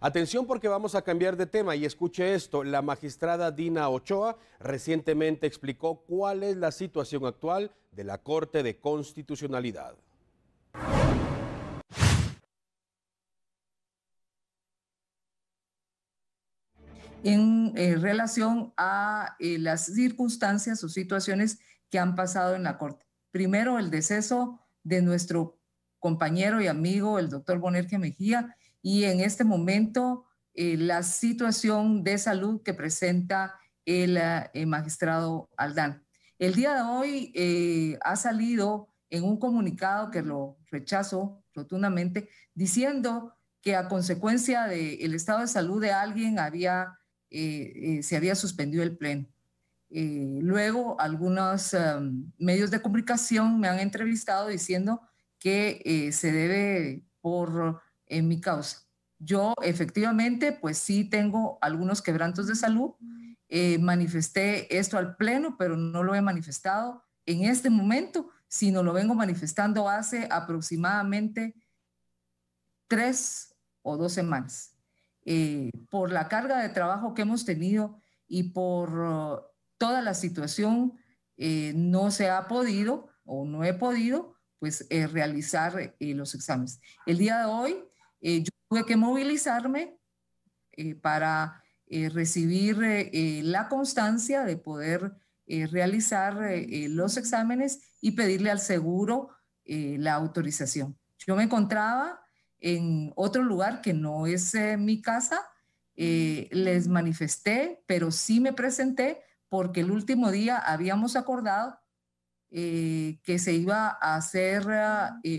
Atención porque vamos a cambiar de tema y escuche esto. La magistrada Dina Ochoa recientemente explicó cuál es la situación actual de la Corte de Constitucionalidad. en eh, relación a eh, las circunstancias o situaciones que han pasado en la Corte. Primero, el deceso de nuestro compañero y amigo, el doctor Bonerque Mejía, y en este momento eh, la situación de salud que presenta el, ah, eh, magistrado Aldán. El día de hoy eh, ha salido en un comunicado que lo rechazo rotundamente, diciendo que a consecuencia del estado de salud de alguien había, se había suspendido el pleno. luego, algunos ah, medios de comunicación me han entrevistado diciendo que se debe por en mi causa. Yo efectivamente, pues sí tengo algunos quebrantos de salud. Eh, manifesté esto al Pleno, pero no lo he manifestado en este momento, sino lo vengo manifestando hace aproximadamente tres o dos semanas. Eh, por la carga de trabajo que hemos tenido y por uh, toda la situación, eh, no se ha podido o no he podido pues realizar los exámenes. El día de hoy eh, yo tuve que movilizarme eh, para eh, recibir la constancia de poder realizar los exámenes y pedirle al seguro la autorización. Yo me encontraba en otro lugar que no es mi casa, mm. les manifesté, pero sí me presenté porque el último día habíamos acordado que se iba a hacer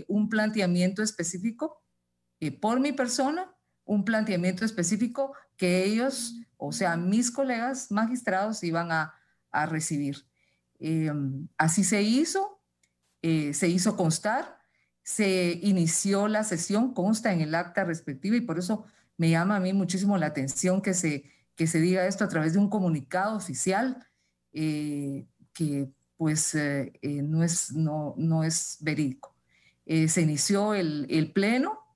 un planteamiento específico por mi persona un planteamiento específico que ellos, o sea, mis colegas magistrados iban a, a recibir. Em, así se hizo, eh, se hizo constar, se inició la sesión, consta en el acta respectiva y por eso me llama a mí muchísimo la atención que se, que se diga esto a través de un comunicado oficial eh, que pues eh, no, es, no, no es verídico. se inició el, el pleno,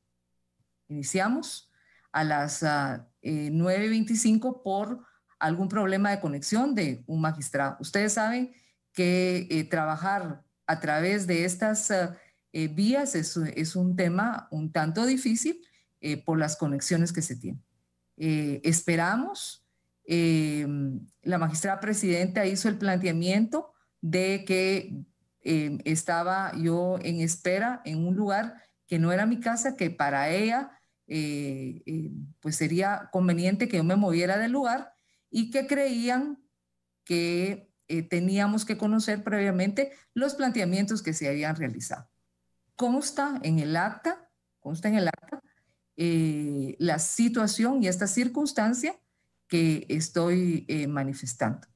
Iniciamos a las ah, eh, 9.25 por algún problema de conexión de un magistrado. Ustedes saben que eh, trabajar a través de estas ah, eh, vías es, es, un tema un tanto difícil eh, por las conexiones que se tienen. esperamos, em, la magistrada presidenta hizo el planteamiento de que em, estaba yo en espera en un lugar que no era mi casa, que para ella eh, eh, pues sería conveniente que yo me moviera del lugar y que creían que eh, teníamos que conocer previamente los planteamientos que se habían realizado. Consta en el acta, consta en el acta la situación y esta circunstancia que estoy manifestando.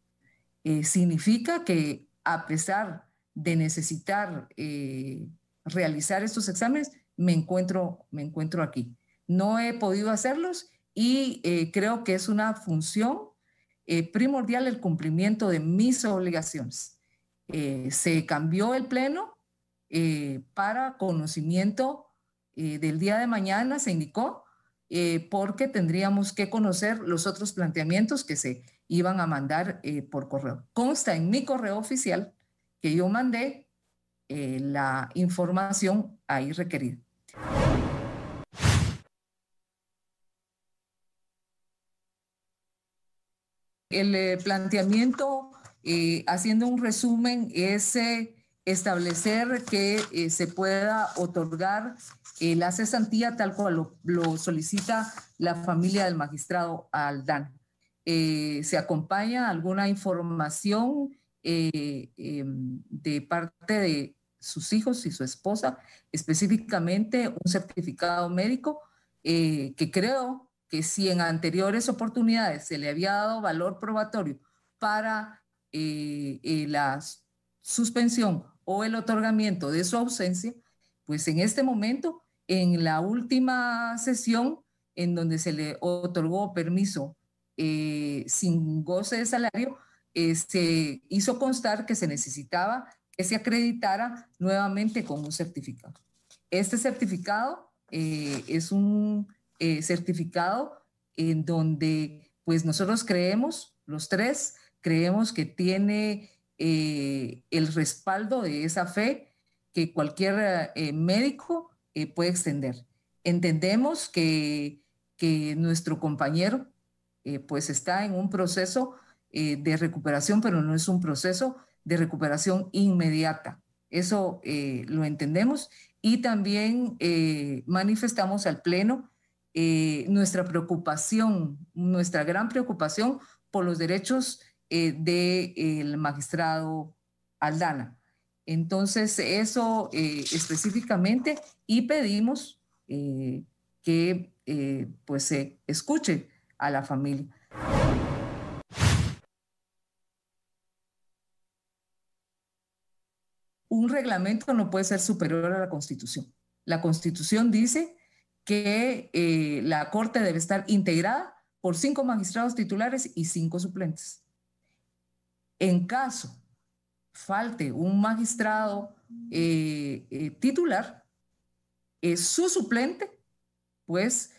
significa que a pesar de necesitar realizar estos exámenes, me encuentro, me encuentro aquí. No he podido hacerlos y eh, creo que es una función eh, primordial el cumplimiento de mis obligaciones. Eh, se cambió el pleno para conocimiento del día de mañana, se indicó, porque tendríamos que conocer los otros planteamientos que se iban a mandar por correo. Consta en mi correo oficial que yo mandé la información ahí requerida. El eh, planteamiento, eh, haciendo un resumen, es eh, establecer que se pueda otorgar la cesantía tal cual lo, solicita la familia del magistrado Aldán. se acompaña alguna información em, de parte de sus hijos y su esposa, específicamente un certificado médico que creo que si en anteriores oportunidades se le había dado valor probatorio para eh, eh, la suspensión o el otorgamiento de su ausencia, pues en este momento, en la última sesión en donde se le otorgó permiso eh, sin goce de salario, se este, hizo constar que se necesitaba que se acreditara nuevamente con un certificado. Este certificado es un eh, certificado en donde pues nosotros creemos, los tres, creemos que tiene eh, el respaldo de esa fe que cualquier eh, médico puede extender. Entendemos que, que nuestro compañero pues está en un proceso de recuperación, pero no es un proceso de recuperación inmediata. Eso lo entendemos y también manifestamos al Pleno eh, nuestra preocupación, nuestra gran preocupación por los derechos eh, del magistrado Aldana. Entonces, eso eh, específicamente, y pedimos que pues se escuche a la familia. Un reglamento no puede ser superior a la Constitución. La Constitución dice que eh, la Corte debe estar integrada por cinco magistrados titulares y cinco suplentes. En caso falte un magistrado eh, eh, titular, su suplente, pues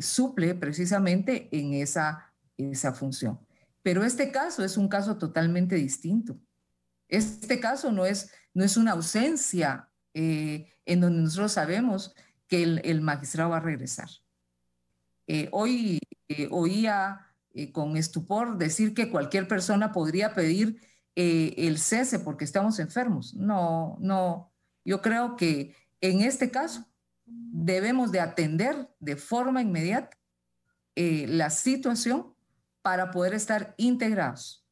suple precisamente en esa, esa función. Pero este caso es un caso totalmente distinto. Este caso no es, no es una ausencia en donde nosotros sabemos que el, magistrado va a regresar. Eh, hoy eh, oía eh, con estupor decir que cualquier persona podría pedir el cese porque estamos enfermos. No, no, yo creo que en este caso debemos de atender de forma inmediata la situación para poder estar integrados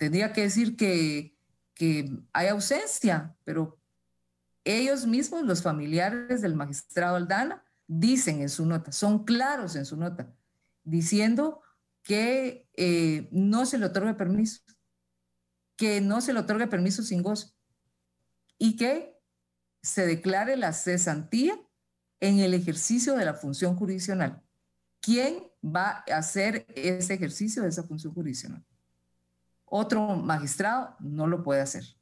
tendría que decir que, hay ausencia, pero ellos mismos, los familiares del magistrado Aldana, dicen en su nota, son claros en su nota, diciendo que eh, no se le otorga permiso, que no se le otorga permiso sin gozo y que se declare la cesantía en el ejercicio de la función jurisdiccional. ¿Quién va a hacer ese ejercicio de esa función jurisdiccional? otro magistrado no lo puede hacer.